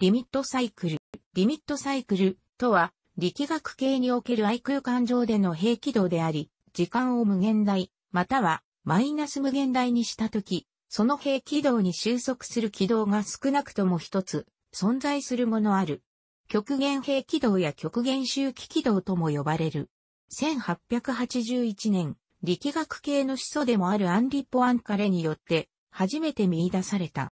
リミットサイクル。リミットサイクルとは、力学系における愛空間上での平気道であり、時間を無限大、またはマイナス無限大にしたとき、その平気道に収束する軌道が少なくとも一つ、存在するものある。極限平気道や極限周期軌道とも呼ばれる。1881年、力学系の始祖でもあるアンリ・ポアンカレによって、初めて見出された。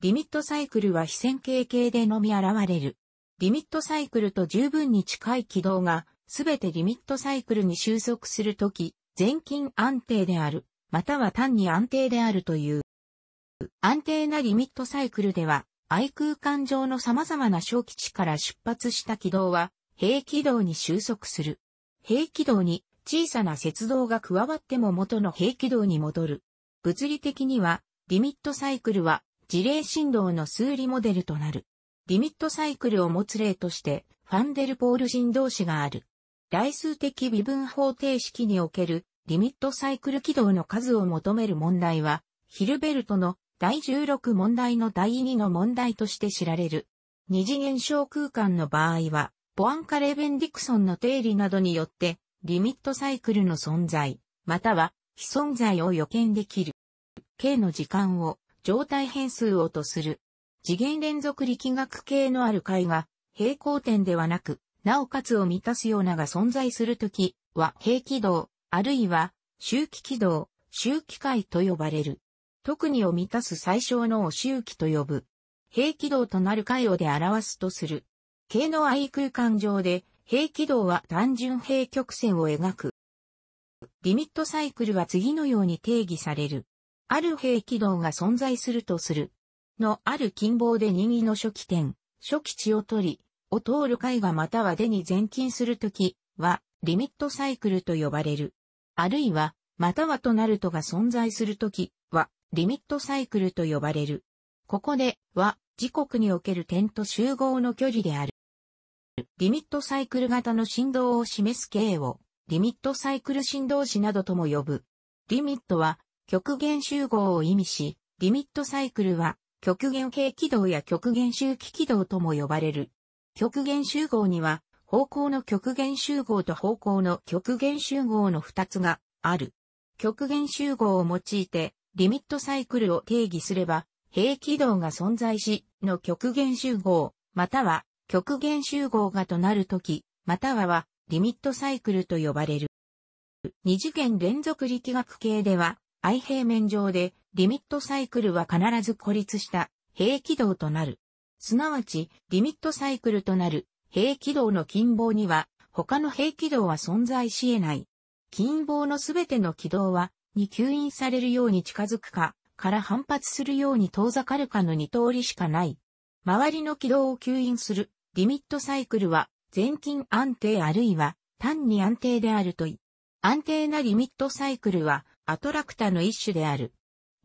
リミットサイクルは非線形形でのみ現れる。リミットサイクルと十分に近い軌道が、すべてリミットサイクルに収束するとき、全近安定である、または単に安定であるという。安定なリミットサイクルでは、愛空間上の様々な小基地から出発した軌道は、平軌道に収束する。平軌道に小さな接動が加わっても元の平軌道に戻る。物理的には、リミットサイクルは事例振動の数理モデルとなる。リミットサイクルを持つ例として、ファンデルポール振動子がある。代数的微分方程式におけるリミットサイクル軌道の数を求める問題は、ヒルベルトの第16問題の第2の問題として知られる。二次元小空間の場合は、ポアンカレベン・ディクソンの定理などによって、リミットサイクルの存在、または非存在を予見できる。K の時間を状態変数をとする。次元連続力学系のある解が、平行点ではなく、なおかつを満たすようなが存在するときは平軌道、あるいは周期軌道、周期解と呼ばれる。特にを満たす最小のを周期と呼ぶ。平軌道となる回をで表すとする。形の愛空間上で、平軌道は単純平曲線を描く。リミットサイクルは次のように定義される。ある兵器道が存在するとする。のある近傍で任意の初期点、初期値を取り、を通る絵画または出に前勤するときは、リミットサイクルと呼ばれる。あるいは、またはとなるとが存在するときは、リミットサイクルと呼ばれる。ここで、は、時刻における点と集合の距離である。リミットサイクル型の振動を示す形を、リミットサイクル振動子などとも呼ぶ。リミットは、極限集合を意味し、リミットサイクルは極限系軌道や極限周期軌道とも呼ばれる。極限集合には方向の極限集合と方向の極限集合の二つがある。極限集合を用いてリミットサイクルを定義すれば、平軌道が存在しの極限集合、または極限集合がとなるとき、またははリミットサイクルと呼ばれる。二次元連続力学系では、愛平面上でリミットサイクルは必ず孤立した平軌道となる。すなわち、リミットサイクルとなる平軌道の近傍には他の平軌道は存在し得ない。近傍のすべての軌道は、に吸引されるように近づくか、から反発するように遠ざかるかの二通りしかない。周りの軌道を吸引するリミットサイクルは、全近安定あるいは単に安定であるとい。安定なリミットサイクルは、アトラクタの一種である。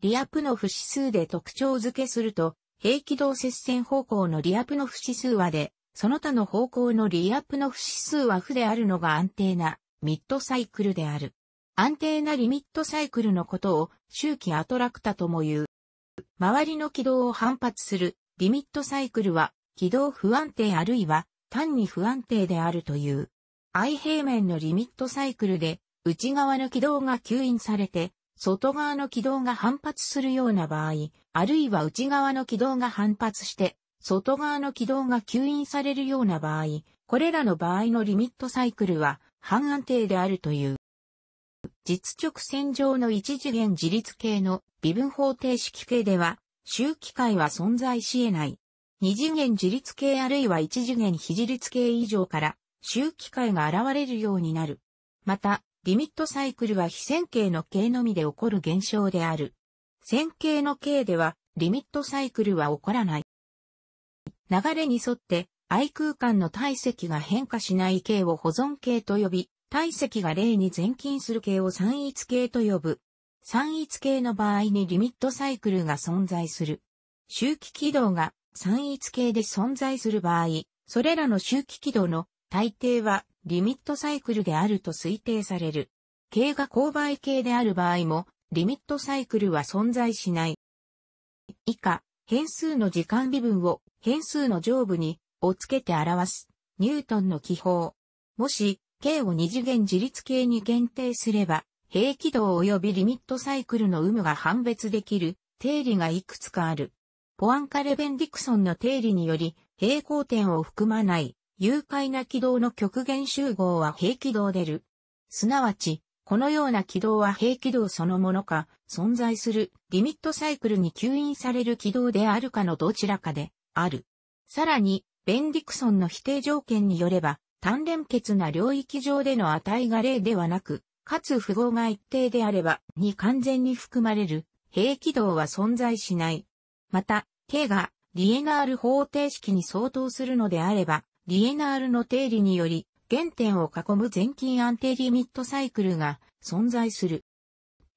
リアプノフ指数で特徴付けすると、平気道接線方向のリアプノフ指数はで、その他の方向のリアプノフ指数は負であるのが安定なミッドサイクルである。安定なリミットサイクルのことを周期アトラクタとも言う。周りの軌道を反発するリミットサイクルは軌道不安定あるいは単に不安定であるという。I 平面のリミットサイクルで内側の軌道が吸引されて、外側の軌道が反発するような場合、あるいは内側の軌道が反発して、外側の軌道が吸引されるような場合、これらの場合のリミットサイクルは半安定であるという。実直線上の一次元自律系の微分方程式系では、周期回は存在し得ない。二次元自律系あるいは一次元非自律系以上から周期回が現れるようになる。また、リミットサイクルは非線形の形のみで起こる現象である。線形の形では、リミットサイクルは起こらない。流れに沿って、I 空間の体積が変化しない形を保存形と呼び、体積が0に前近する形を散逸形と呼ぶ。散逸形の場合にリミットサイクルが存在する。周期軌道が散逸形で存在する場合、それらの周期軌道の大抵はリミットサイクルであると推定される。形が勾配形である場合も、リミットサイクルは存在しない。以下、変数の時間微分を変数の上部に、をつけて表す、ニュートンの記法。もし、形を二次元自律形に限定すれば、平軌道及びリミットサイクルの有無が判別できる定理がいくつかある。ポアンカレベン・ディクソンの定理により、平行点を含まない誘拐な軌道の極限集合は平軌道でる。すなわち、このような軌道は平軌道そのものか、存在するリミットサイクルに吸引される軌道であるかのどちらかである。さらに、ベンディクソンの否定条件によれば、単連結な領域上での値が0ではなく、かつ符号が一定であれば、に完全に含まれる、平軌道は存在しない。また、K が、リエナール方程式に相当するのであれば、リエナールの定理により、原点を囲む全近安定リミットサイクルが存在する。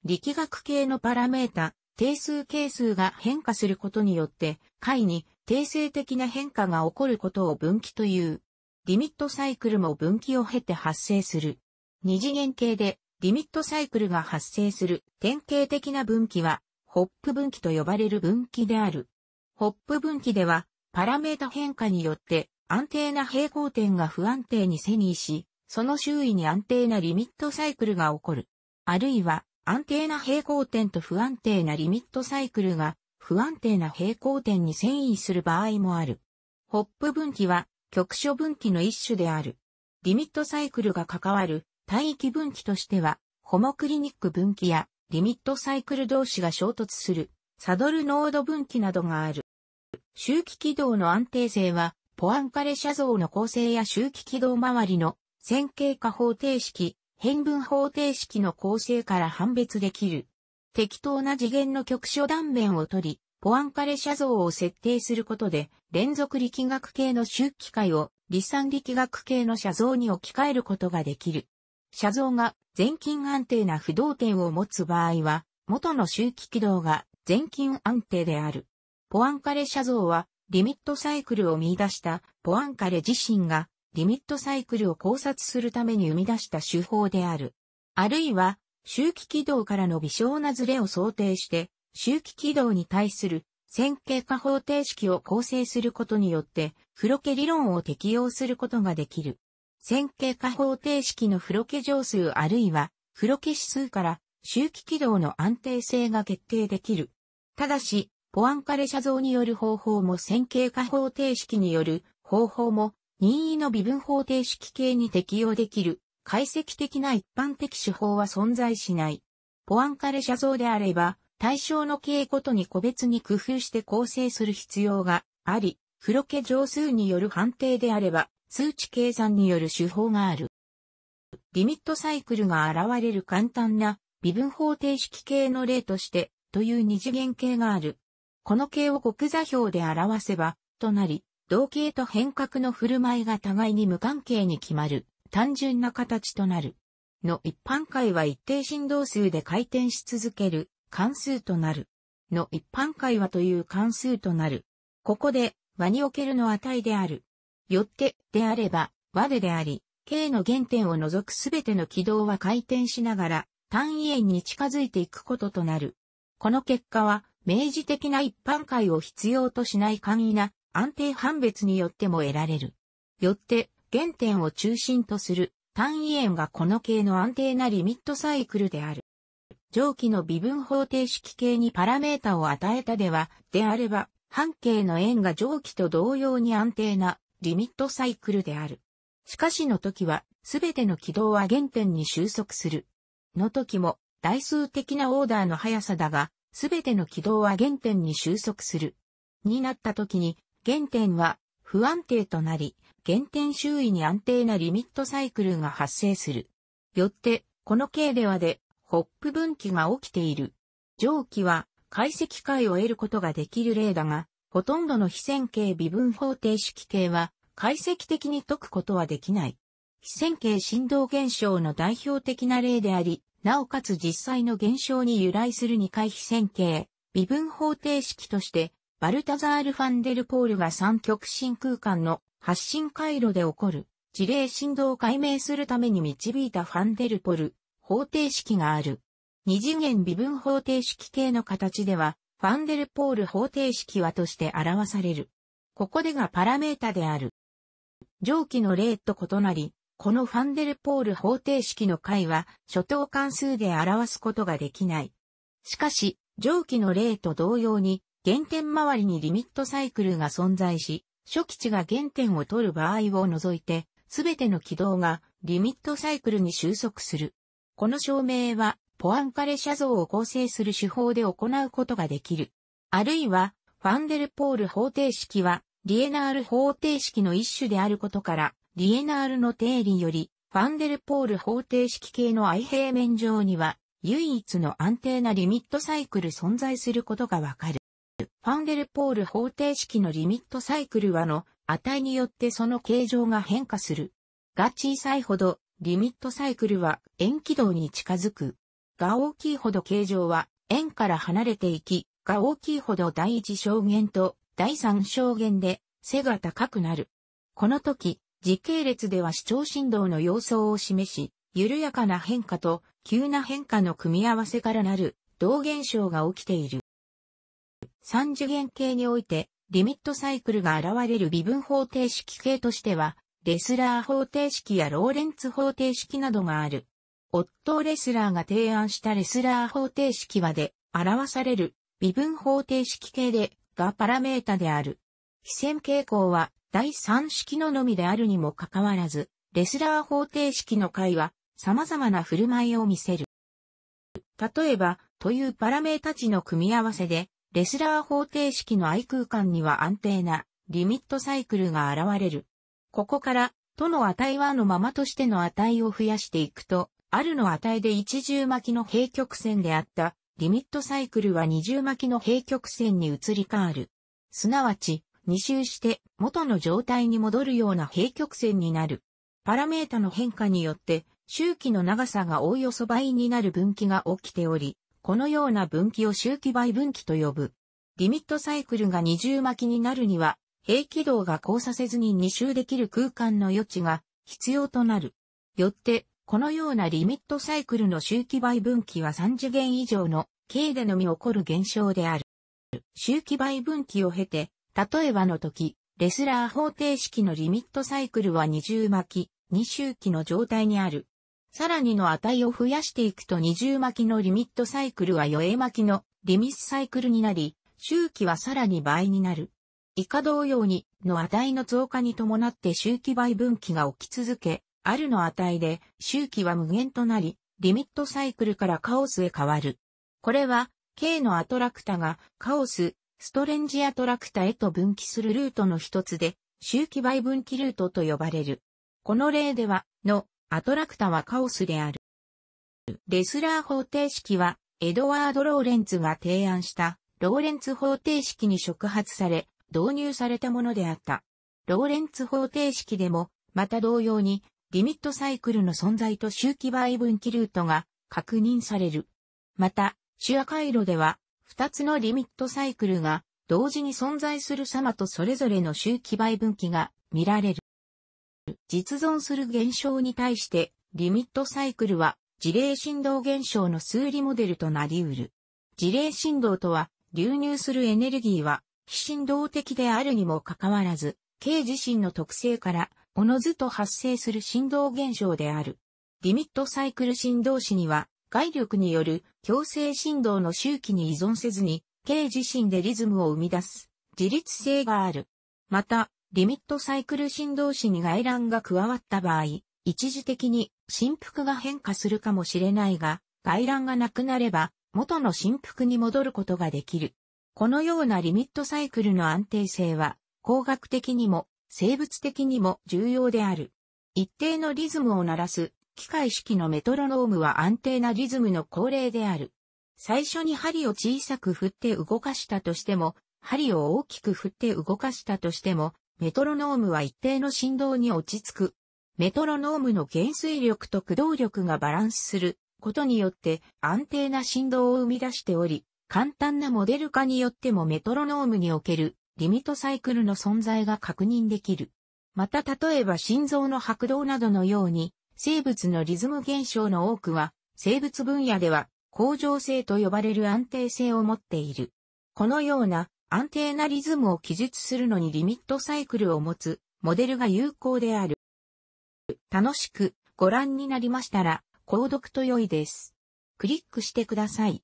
力学系のパラメータ、定数係数が変化することによって、解に定性的な変化が起こることを分岐という。リミットサイクルも分岐を経て発生する。二次元系でリミットサイクルが発生する典型的な分岐は、ホップ分岐と呼ばれる分岐である。ホップ分岐では、パラメータ変化によって安定な平行点が不安定に遷移し、その周囲に安定なリミットサイクルが起こる。あるいは、安定な平行点と不安定なリミットサイクルが不安定な平行点に遷移する場合もある。ホップ分岐は局所分岐の一種である。リミットサイクルが関わる帯域分岐としては、ホモクリニック分岐やリミットサイクル同士が衝突するサドルノード分岐などがある。周期軌道の安定性はポアンカレ写像の構成や周期軌道周りの線形化方程式、変分方程式の構成から判別できる。適当な次元の局所断面を取り、ポアンカレ写像を設定することで、連続力学系の周期解を、離散力学系の写像に置き換えることができる。写像が全近安定な不動点を持つ場合は、元の周期軌道が全近安定である。ポアンカレ写像はリミットサイクルを見出したポアンカレ自身がリミットサイクルを考察するために生み出した手法である。あるいは周期軌道からの微小なズレを想定して周期軌道に対する線形化方程式を構成することによってフロケ理論を適用することができる。線形化方程式のフロケ乗数あるいはフロケ指数から周期軌道の安定性が決定できる。ただし、ポアンカレ写像による方法も線形化方程式による方法も任意の微分方程式系に適用できる解析的な一般的手法は存在しない。ポアンカレ写像であれば対象の形ごとに個別に工夫して構成する必要があり、黒毛乗数による判定であれば数値計算による手法がある。リミットサイクルが現れる簡単な微分方程式系の例としてという二次元系がある。この形を国座標で表せば、となり、同形と変革の振る舞いが互いに無関係に決まる、単純な形となる。の一般解は一定振動数で回転し続ける、関数となる。の一般解はという関数となる。ここで、和におけるの値である。よって、であれば、和でであり、K の原点を除くすべての軌道は回転しながら、単位円に近づいていくこととなる。この結果は、明示的な一般会を必要としない簡易な安定判別によっても得られる。よって、原点を中心とする単位円がこの系の安定なリミットサイクルである。上記の微分方程式系にパラメータを与えたでは、であれば、半径の円が上記と同様に安定なリミットサイクルである。しかしの時は、すべての軌道は原点に収束する。の時も、台数的なオーダーの速さだが、すべての軌道は原点に収束する。になった時に、原点は不安定となり、原点周囲に安定なリミットサイクルが発生する。よって、この経ではで、ホップ分岐が起きている。上記は、解析解を得ることができる例だが、ほとんどの非線形微分方程式系は、解析的に解くことはできない。非線形振動現象の代表的な例であり、なおかつ実際の現象に由来する二回非線形、微分方程式として、バルタザール・ファンデル・ポールが三極真空間の発進回路で起こる事例振動を解明するために導いたファンデル・ポル方程式がある。二次元微分方程式系の形では、ファンデル・ポール方程式はとして表される。ここでがパラメータである。上記の例と異なり、このファンデルポール方程式の解は、初等関数で表すことができない。しかし、上記の例と同様に、原点周りにリミットサイクルが存在し、初期値が原点を取る場合を除いて、すべての軌道がリミットサイクルに収束する。この証明は、ポアンカレ写像を構成する手法で行うことができる。あるいは、ファンデルポール方程式は、リエナール方程式の一種であることから、リエナールの定理より、ファンデルポール方程式系の愛平面上には、唯一の安定なリミットサイクル存在することがわかる。ファンデルポール方程式のリミットサイクルはの値によってその形状が変化する。が小さいほどリミットサイクルは円軌道に近づく。が大きいほど形状は円から離れていき、が大きいほど第一象限と第三象限で背が高くなる。この時、時系列では視聴振動の様相を示し、緩やかな変化と急な変化の組み合わせからなる同現象が起きている。三次元系において、リミットサイクルが現れる微分方程式系としては、レスラー方程式やローレンツ方程式などがある。オットー・レスラーが提案したレスラー方程式はで表される微分方程式系でがパラメータである。非線傾向は第3式ののみであるにもかかわらず、レスラー方程式の解は様々な振る舞いを見せる。例えば、というパラメータ値の組み合わせで、レスラー方程式の愛空間には安定なリミットサイクルが現れる。ここから、との値はのままとしての値を増やしていくと、あるの値で一重巻きの平曲線であった、リミットサイクルは二重巻きの平曲線に移り変わる。すなわち、2周して元の状態に戻るような平曲線になる。パラメータの変化によって周期の長さがおおよそ倍になる分岐が起きており、このような分岐を周期倍分岐と呼ぶ。リミットサイクルが二重巻きになるには、平気道が交差せずに二周できる空間の余地が必要となる。よって、このようなリミットサイクルの周期倍分岐は3次元以上の経でのみ起こる現象である。周期倍分岐を経て、例えばの時、レスラー方程式のリミットサイクルは二重巻き、二周期の状態にある。さらにの値を増やしていくと二重巻きのリミットサイクルは余栄巻きのリミスサイクルになり、周期はさらに倍になる。以下同様に、の値の増加に伴って周期倍分岐が起き続け、あるの値で周期は無限となり、リミットサイクルからカオスへ変わる。これは、K のアトラクタがカオス、ストレンジアトラクタへと分岐するルートの一つで、周期倍分岐ルートと呼ばれる。この例では、の、アトラクタはカオスである。レスラー方程式は、エドワード・ローレンツが提案した、ローレンツ方程式に触発され、導入されたものであった。ローレンツ方程式でも、また同様に、リミットサイクルの存在と周期倍分岐ルートが確認される。また、ュア回路では、二つのリミットサイクルが同時に存在する様とそれぞれの周期倍分岐が見られる。実存する現象に対して、リミットサイクルは事例振動現象の数理モデルとなり得る。事例振動とは、流入するエネルギーは非振動的であるにもかかわらず、K 自身の特性からおのずと発生する振動現象である。リミットサイクル振動子には外力による強制振動の周期に依存せずに、軽自身でリズムを生み出す自律性がある。また、リミットサイクル振動子に外乱が加わった場合、一時的に振幅が変化するかもしれないが、外乱がなくなれば元の振幅に戻ることができる。このようなリミットサイクルの安定性は、工学的にも生物的にも重要である。一定のリズムを鳴らす機械式のメトロノームは安定なリズムの恒例である。最初に針を小さく振って動かしたとしても、針を大きく振って動かしたとしても、メトロノームは一定の振動に落ち着く。メトロノームの減衰力と駆動力がバランスすることによって安定な振動を生み出しており、簡単なモデル化によってもメトロノームにおけるリミットサイクルの存在が確認できる。また例えば心臓の拍動などのように生物のリズム現象の多くは、生物分野では、恒常性と呼ばれる安定性を持っている。このような安定なリズムを記述するのにリミットサイクルを持つモデルが有効である。楽しくご覧になりましたら、購読と良いです。クリックしてください。